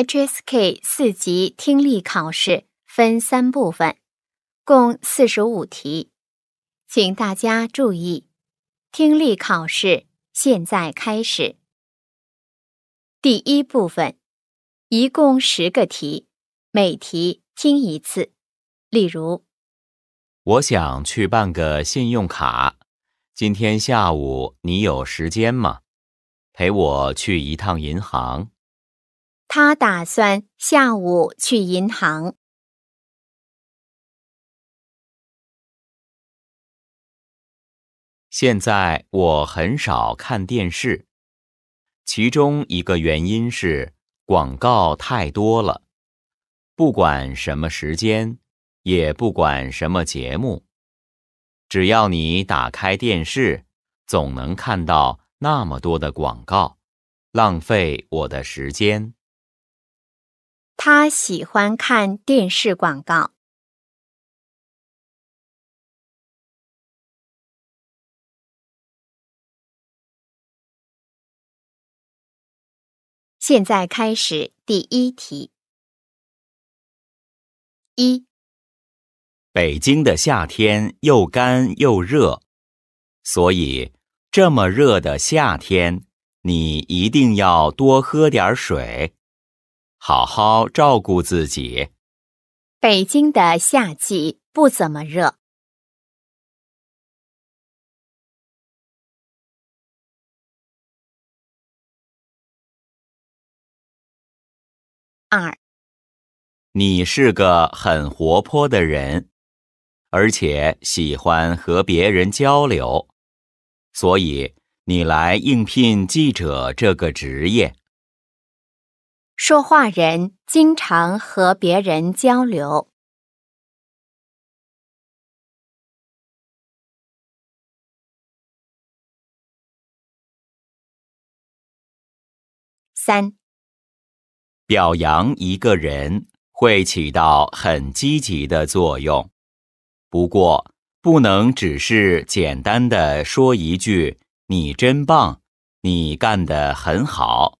HSK 四级听力考试分三部分，共四十五题，请大家注意。听力考试现在开始。第一部分，一共十个题，每题听一次。例如，我想去办个信用卡。今天下午你有时间吗？陪我去一趟银行。他打算下午去银行。现在我很少看电视，其中一个原因是广告太多了。不管什么时间，也不管什么节目，只要你打开电视，总能看到那么多的广告，浪费我的时间。他喜欢看电视广告。现在开始第一题。一，北京的夏天又干又热，所以这么热的夏天，你一定要多喝点水。好好照顾自己。北京的夏季不怎么热。二，你是个很活泼的人，而且喜欢和别人交流，所以你来应聘记者这个职业。说话人经常和别人交流。三，表扬一个人会起到很积极的作用，不过不能只是简单的说一句“你真棒，你干得很好”。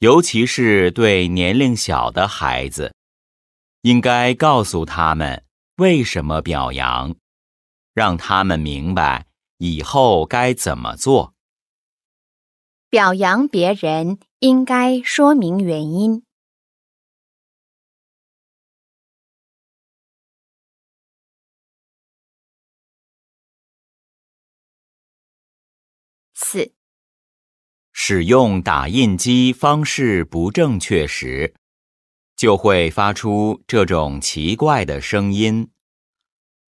尤其是对年龄小的孩子，应该告诉他们为什么表扬，让他们明白以后该怎么做。表扬别人应该说明原因。使用打印机方式不正确时，就会发出这种奇怪的声音。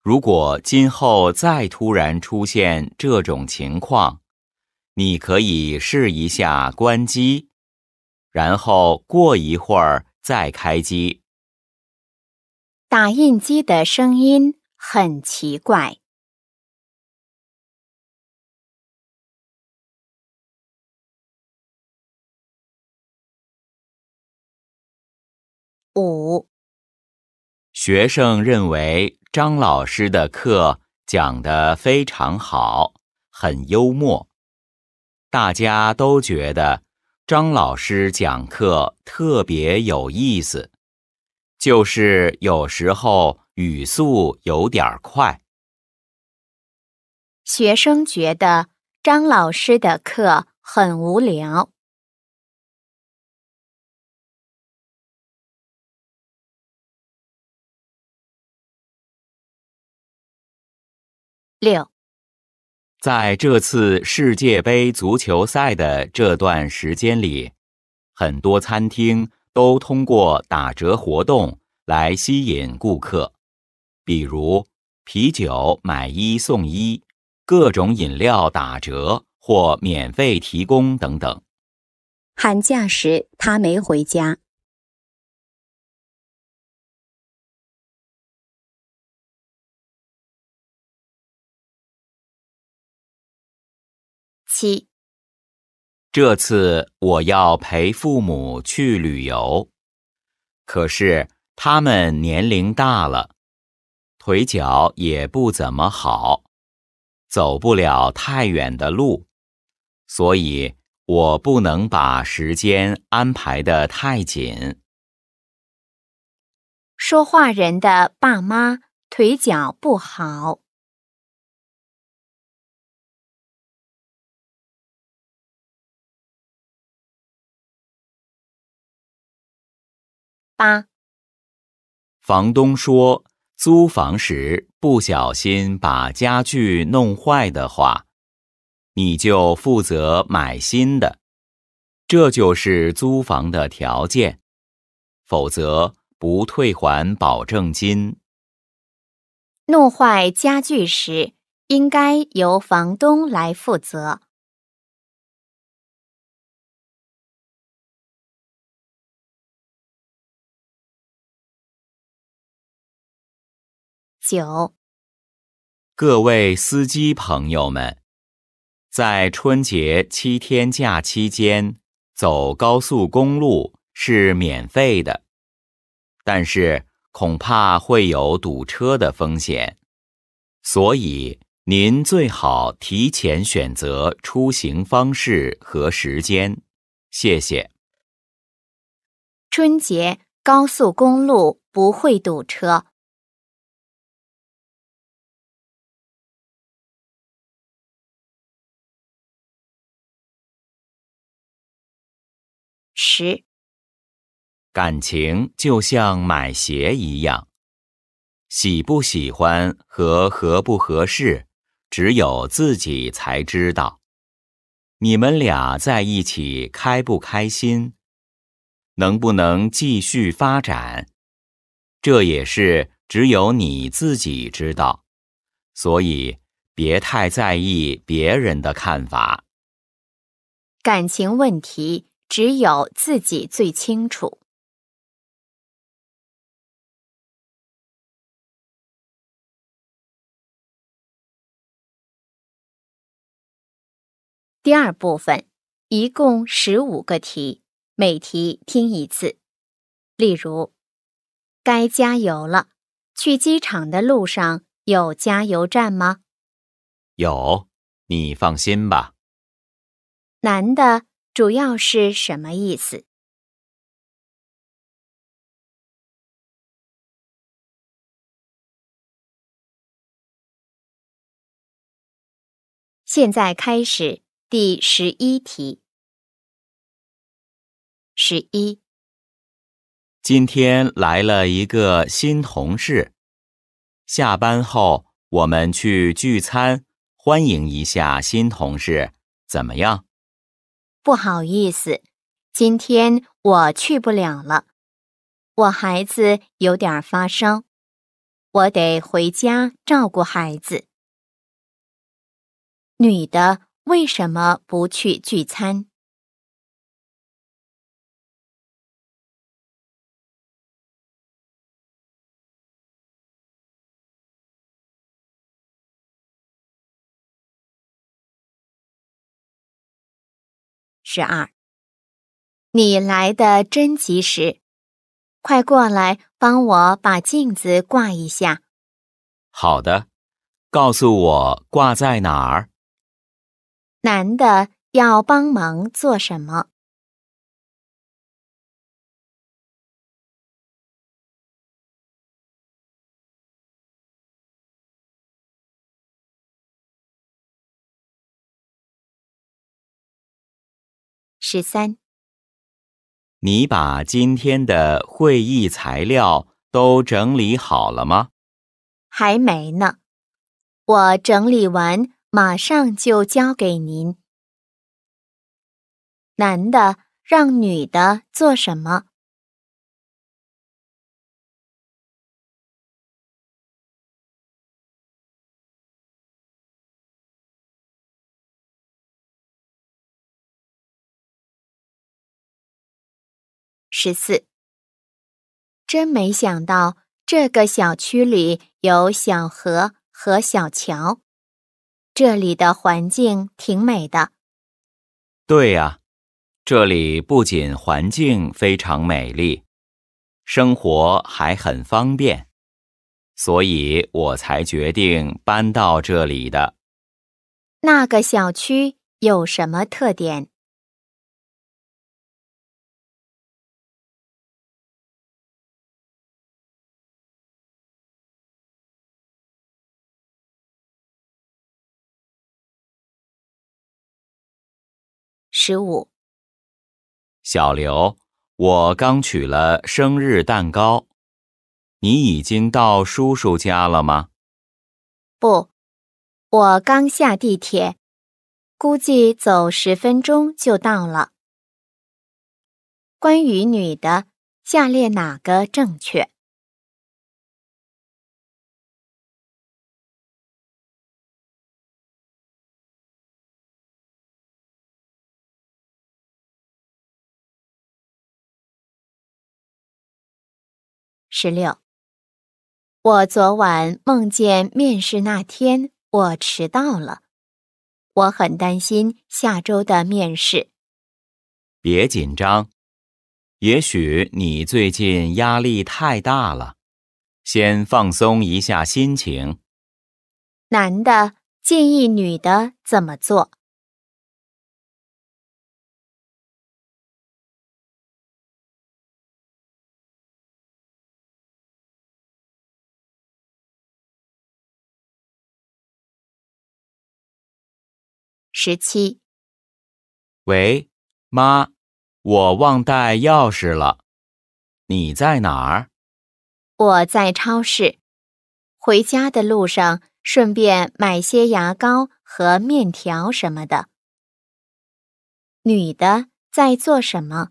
如果今后再突然出现这种情况，你可以试一下关机，然后过一会儿再开机。打印机的声音很奇怪。五学生认为张老师的课讲得非常好，很幽默。大家都觉得张老师讲课特别有意思，就是有时候语速有点快。学生觉得张老师的课很无聊。六，在这次世界杯足球赛的这段时间里，很多餐厅都通过打折活动来吸引顾客，比如啤酒买一送一，各种饮料打折或免费提供等等。寒假时，他没回家。这次我要陪父母去旅游，可是他们年龄大了，腿脚也不怎么好，走不了太远的路，所以我不能把时间安排的太紧。说话人的爸妈腿脚不好。八，房东说，租房时不小心把家具弄坏的话，你就负责买新的，这就是租房的条件，否则不退还保证金。弄坏家具时，应该由房东来负责。九，各位司机朋友们，在春节七天假期间走高速公路是免费的，但是恐怕会有堵车的风险，所以您最好提前选择出行方式和时间。谢谢。春节高速公路不会堵车。十感情就像买鞋一样，喜不喜欢和合不合适，只有自己才知道。你们俩在一起开不开心，能不能继续发展，这也是只有你自己知道。所以别太在意别人的看法。感情问题。只有自己最清楚。第二部分一共十五个题，每题听一次。例如，该加油了。去机场的路上有加油站吗？有，你放心吧。男的。主要是什么意思？现在开始第十一题。十一，今天来了一个新同事，下班后我们去聚餐，欢迎一下新同事，怎么样？不好意思，今天我去不了了，我孩子有点发烧，我得回家照顾孩子。女的为什么不去聚餐？之二，你来的真及时，快过来帮我把镜子挂一下。好的，告诉我挂在哪儿。男的要帮忙做什么？十三，你把今天的会议材料都整理好了吗？还没呢，我整理完马上就交给您。男的让女的做什么？十四，真没想到这个小区里有小河和小桥，这里的环境挺美的。对呀，这里不仅环境非常美丽，生活还很方便，所以我才决定搬到这里的。那个小区有什么特点？十五，小刘，我刚取了生日蛋糕，你已经到叔叔家了吗？不，我刚下地铁，估计走十分钟就到了。关于女的，下列哪个正确？十六，我昨晚梦见面试那天我迟到了，我很担心下周的面试。别紧张，也许你最近压力太大了，先放松一下心情。男的建议女的怎么做？十七。喂，妈，我忘带钥匙了，你在哪儿？我在超市，回家的路上，顺便买些牙膏和面条什么的。女的在做什么？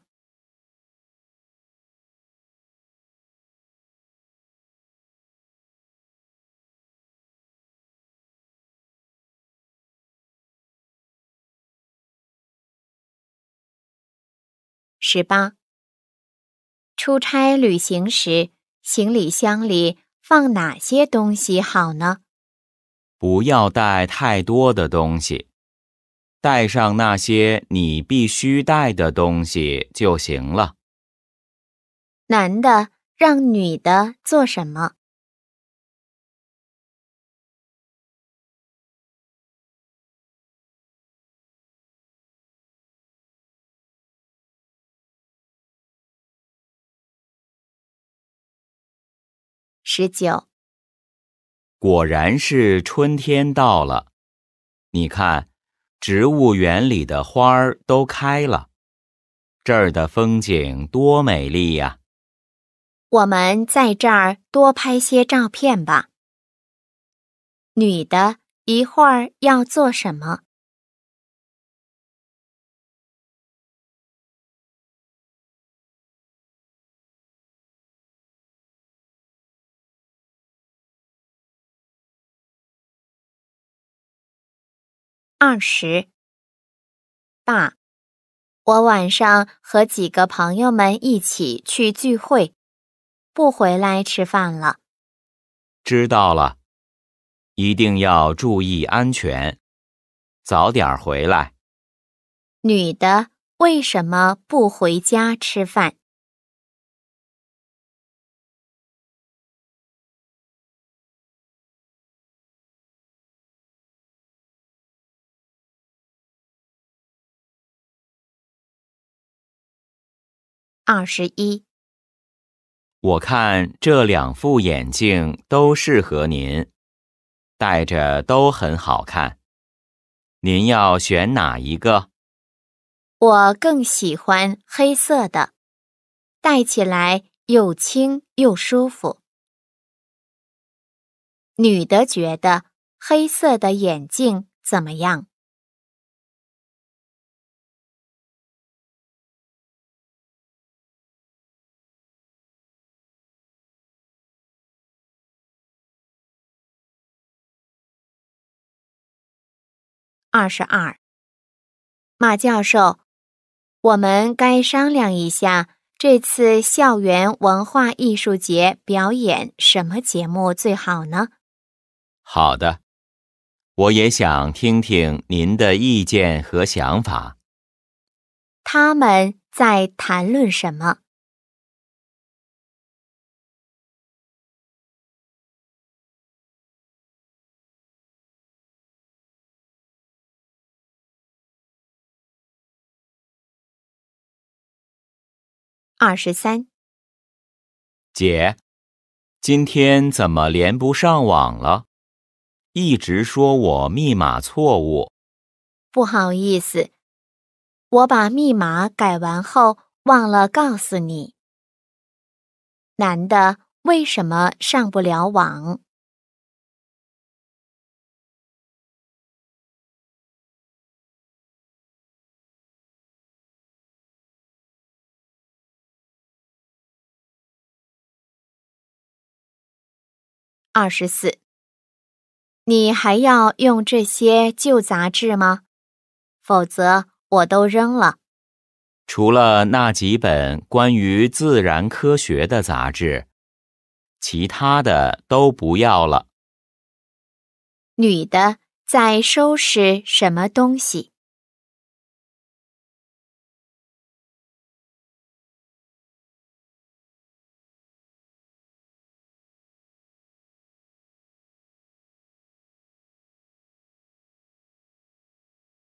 十八，出差旅行时，行李箱里放哪些东西好呢？不要带太多的东西，带上那些你必须带的东西就行了。男的让女的做什么？十九，果然是春天到了。你看，植物园里的花儿都开了，这儿的风景多美丽呀！我们在这儿多拍些照片吧。女的，一会儿要做什么？二十，爸，我晚上和几个朋友们一起去聚会，不回来吃饭了。知道了，一定要注意安全，早点回来。女的为什么不回家吃饭？二十一，我看这两副眼镜都适合您，戴着都很好看。您要选哪一个？我更喜欢黑色的，戴起来又轻又舒服。女的觉得黑色的眼镜怎么样？二十二，马教授，我们该商量一下，这次校园文化艺术节表演什么节目最好呢？好的，我也想听听您的意见和想法。他们在谈论什么？二十三，姐，今天怎么连不上网了？一直说我密码错误。不好意思，我把密码改完后忘了告诉你。男的为什么上不了网？二十四，你还要用这些旧杂志吗？否则我都扔了。除了那几本关于自然科学的杂志，其他的都不要了。女的在收拾什么东西？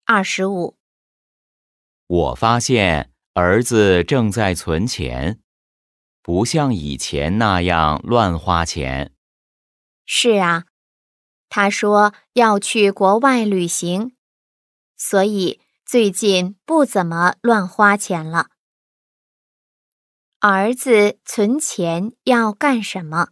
二十五。我发现儿子正在存钱，不像以前那样乱花钱。是啊，他说要去国外旅行，所以最近不怎么乱花钱了。儿子存钱要干什么？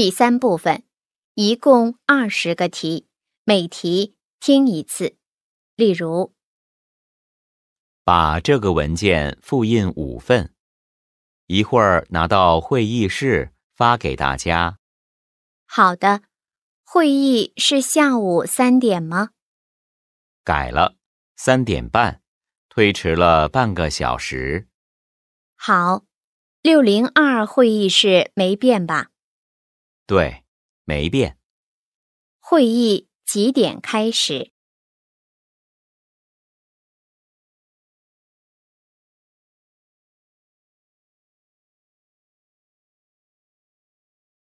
第三部分，一共二十个题，每题听一次。例如，把这个文件复印五份，一会儿拿到会议室发给大家。好的，会议是下午三点吗？改了，三点半，推迟了半个小时。好，六零二会议室没变吧？对，没变。会议几点开始？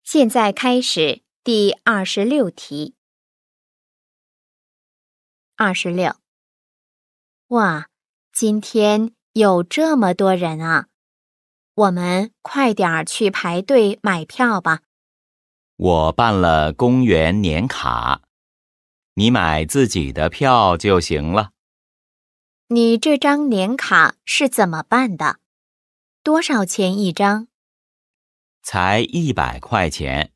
现在开始第二十六题。二十六。哇，今天有这么多人啊！我们快点儿去排队买票吧。我办了公园年卡，你买自己的票就行了。你这张年卡是怎么办的？多少钱一张？才一百块钱，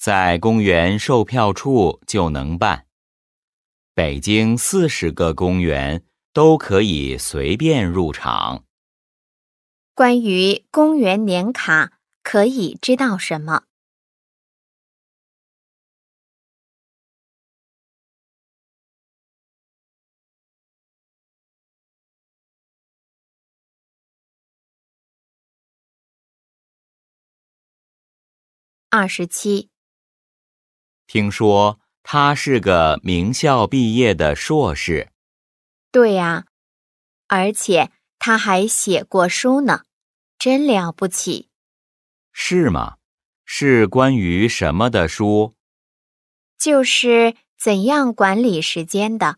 在公园售票处就能办。北京四十个公园都可以随便入场。关于公园年卡，可以知道什么？二十七。听说他是个名校毕业的硕士。对呀，而且他还写过书呢，真了不起。是吗？是关于什么的书？就是怎样管理时间的。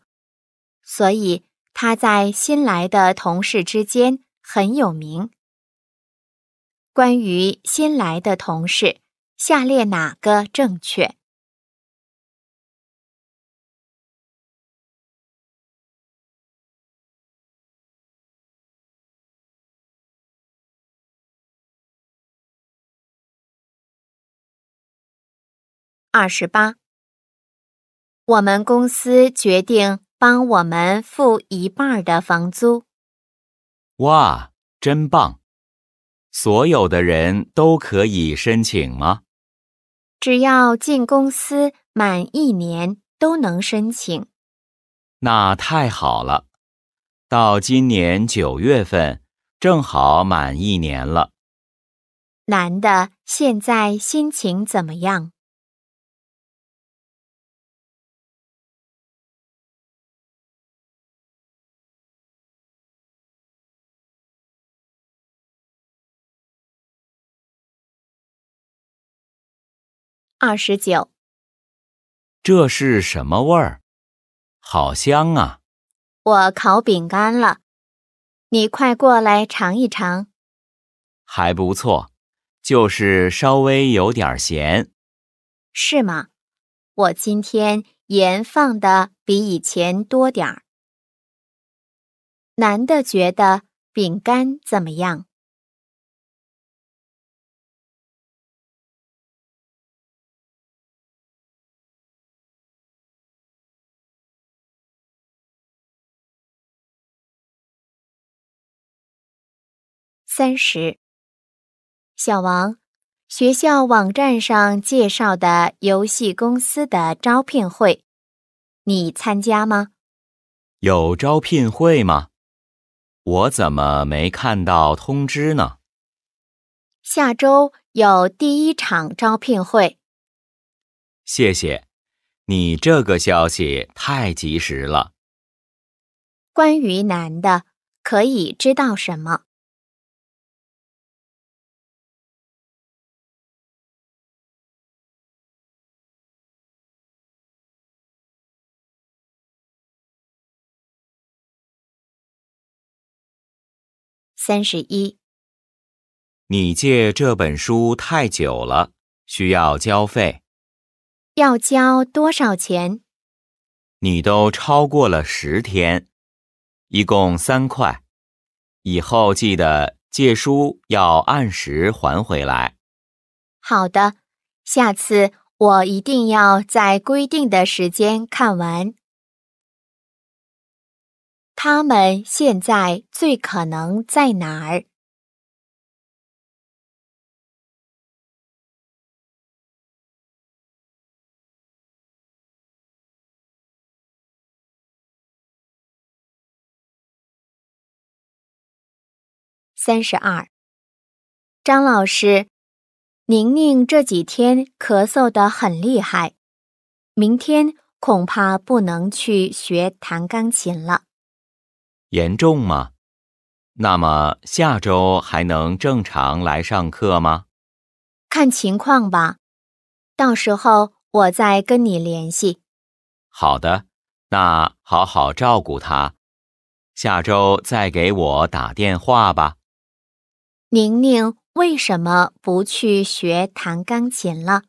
所以他在新来的同事之间很有名。关于新来的同事。下列哪个正确？二十八，我们公司决定帮我们付一半的房租。哇，真棒！所有的人都可以申请吗？只要进公司满一年都能申请，那太好了。到今年九月份正好满一年了。男的现在心情怎么样？二十九，这是什么味儿？好香啊！我烤饼干了，你快过来尝一尝。还不错，就是稍微有点咸。是吗？我今天盐放的比以前多点儿。男的觉得饼干怎么样？三十，小王，学校网站上介绍的游戏公司的招聘会，你参加吗？有招聘会吗？我怎么没看到通知呢？下周有第一场招聘会。谢谢，你这个消息太及时了。关于男的，可以知道什么？三十一，你借这本书太久了，需要交费。要交多少钱？你都超过了十天，一共三块。以后记得借书要按时还回来。好的，下次我一定要在规定的时间看完。他们现在最可能在哪儿？三十二，张老师，宁宁这几天咳嗽得很厉害，明天恐怕不能去学弹钢琴了。严重吗？那么下周还能正常来上课吗？看情况吧，到时候我再跟你联系。好的，那好好照顾他，下周再给我打电话吧。宁宁为什么不去学弹钢琴了？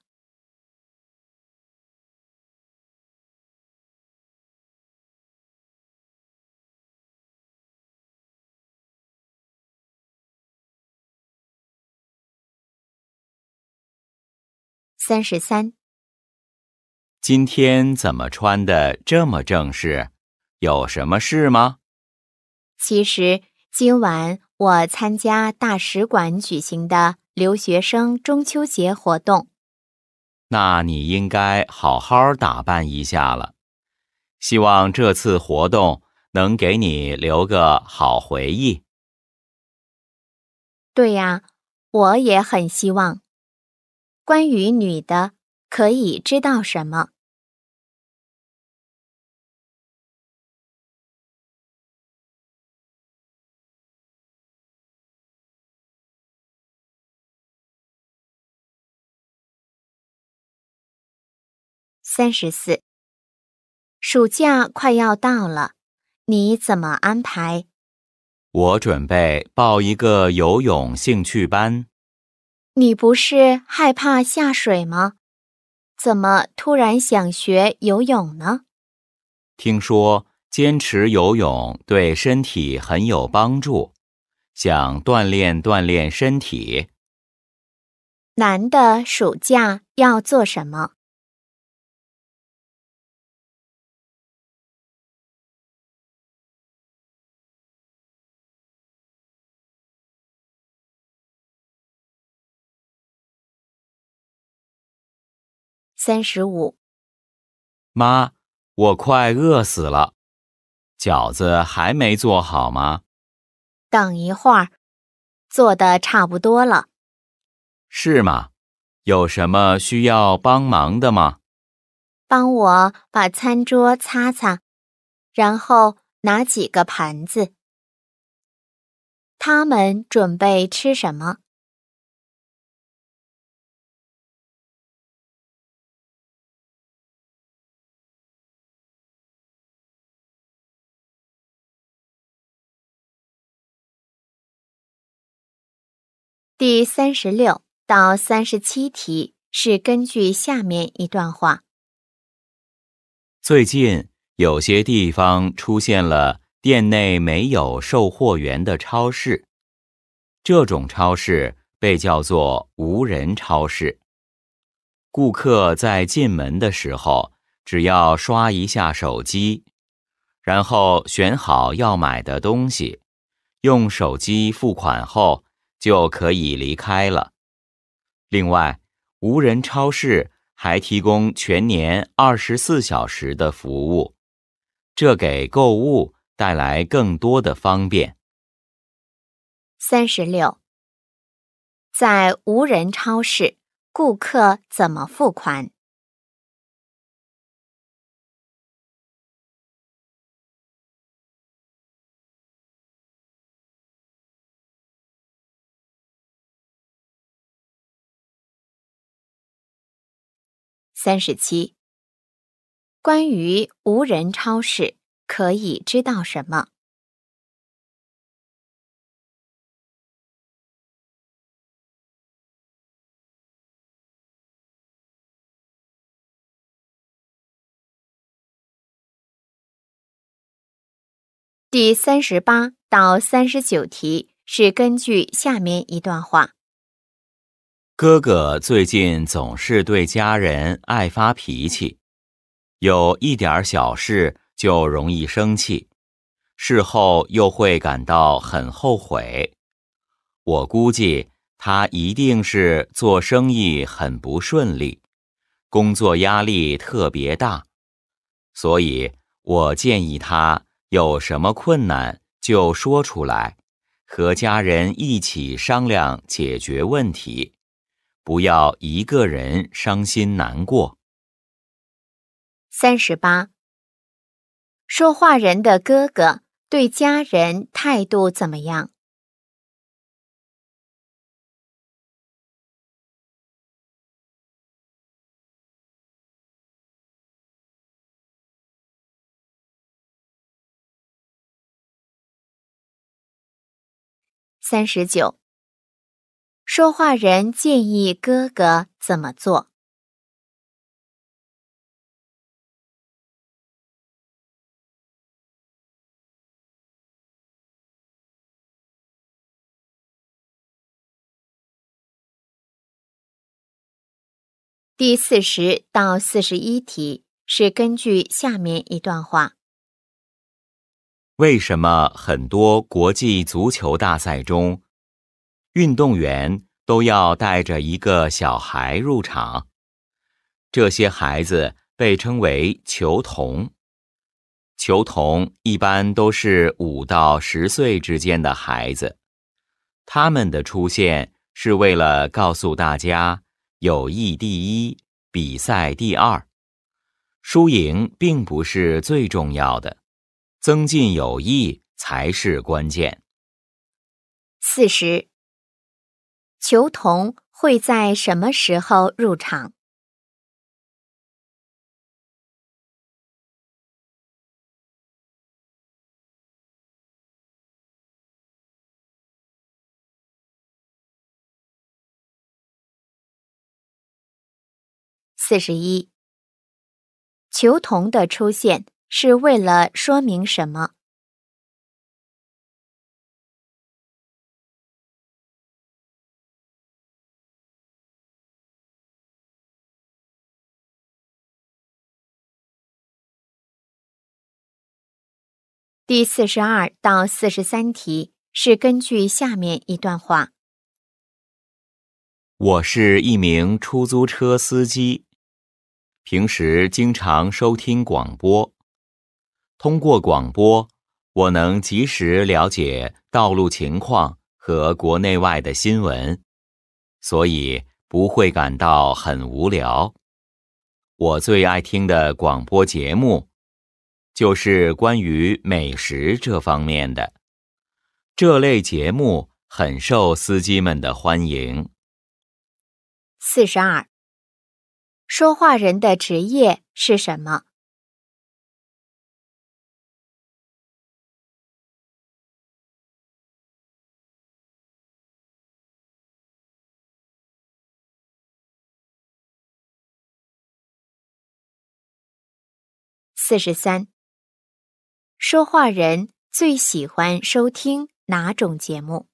三十三，今天怎么穿的这么正式？有什么事吗？其实今晚我参加大使馆举行的留学生中秋节活动。那你应该好好打扮一下了。希望这次活动能给你留个好回忆。对呀，我也很希望。关于女的，可以知道什么？三十四。暑假快要到了，你怎么安排？我准备报一个游泳兴趣班。你不是害怕下水吗？怎么突然想学游泳呢？听说坚持游泳对身体很有帮助，想锻炼锻炼身体。男的暑假要做什么？三十五，妈，我快饿死了，饺子还没做好吗？等一会儿，做的差不多了。是吗？有什么需要帮忙的吗？帮我把餐桌擦擦，然后拿几个盘子。他们准备吃什么？第三十六到三十七题是根据下面一段话：最近有些地方出现了店内没有售货员的超市，这种超市被叫做无人超市。顾客在进门的时候，只要刷一下手机，然后选好要买的东西，用手机付款后。就可以离开了。另外，无人超市还提供全年二十四小时的服务，这给购物带来更多的方便。三十六，在无人超市，顾客怎么付款？三十七。关于无人超市，可以知道什么？第三十八到三十九题是根据下面一段话。哥哥最近总是对家人爱发脾气，有一点小事就容易生气，事后又会感到很后悔。我估计他一定是做生意很不顺利，工作压力特别大，所以我建议他有什么困难就说出来，和家人一起商量解决问题。不要一个人伤心难过。三十八，说话人的哥哥对家人态度怎么样？三十九。说话人建议哥哥怎么做？第四十到四十一题是根据下面一段话：为什么很多国际足球大赛中？运动员都要带着一个小孩入场，这些孩子被称为“球童”。球童一般都是五到十岁之间的孩子，他们的出现是为了告诉大家：友谊第一，比赛第二，输赢并不是最重要的，增进友谊才是关键。四十。球童会在什么时候入场？四十一，球童的出现是为了说明什么？第四十二到四十三题是根据下面一段话：我是一名出租车司机，平时经常收听广播。通过广播，我能及时了解道路情况和国内外的新闻，所以不会感到很无聊。我最爱听的广播节目。就是关于美食这方面的，这类节目很受司机们的欢迎。四十二，说话人的职业是什么？四十三。说话人最喜欢收听哪种节目？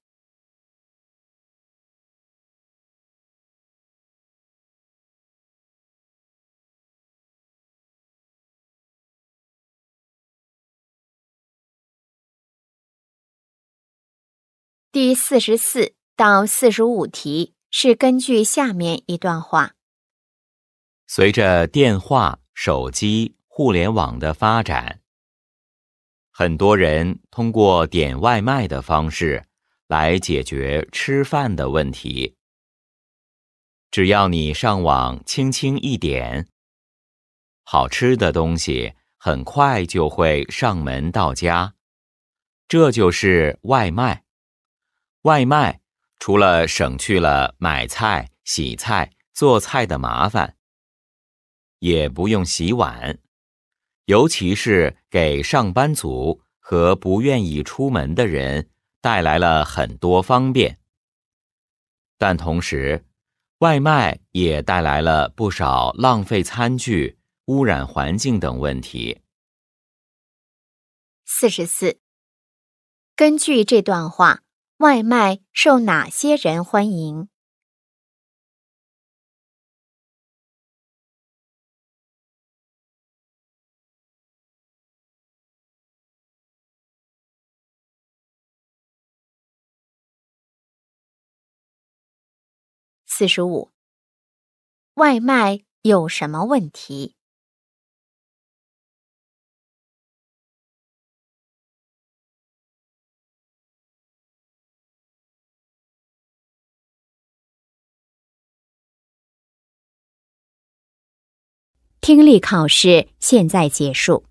第四十四到四十五题是根据下面一段话：随着电话、手机、互联网的发展。很多人通过点外卖的方式，来解决吃饭的问题。只要你上网轻轻一点，好吃的东西很快就会上门到家。这就是外卖。外卖除了省去了买菜、洗菜、做菜的麻烦，也不用洗碗。尤其是给上班族和不愿意出门的人带来了很多方便，但同时，外卖也带来了不少浪费餐具、污染环境等问题。四十四，根据这段话，外卖受哪些人欢迎？四十五。外卖有什么问题？听力考试现在结束。